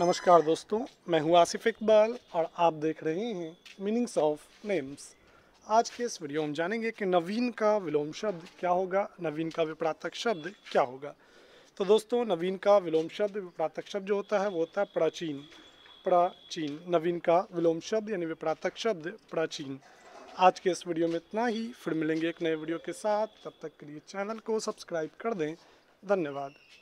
नमस्कार दोस्तों मैं हूं आसिफ इकबाल और आप देख रहे हैं मीनिंग्स ऑफ नेम्स आज के इस वीडियो में जानेंगे कि नवीन का विलोम शब्द क्या होगा नवीन का विप्रातक शब्द क्या होगा तो दोस्तों नवीन का विलोम शब्द विप्रातक शब्द जो होता है वो होता है प्राचीन प्राचीन नवीन का विलोम शब्द यानी विप्रातक शब्द प्राचीन आज के इस वीडियो में इतना ही फिर मिलेंगे एक नए वीडियो के साथ तब तक के लिए चैनल को सब्सक्राइब कर दें धन्यवाद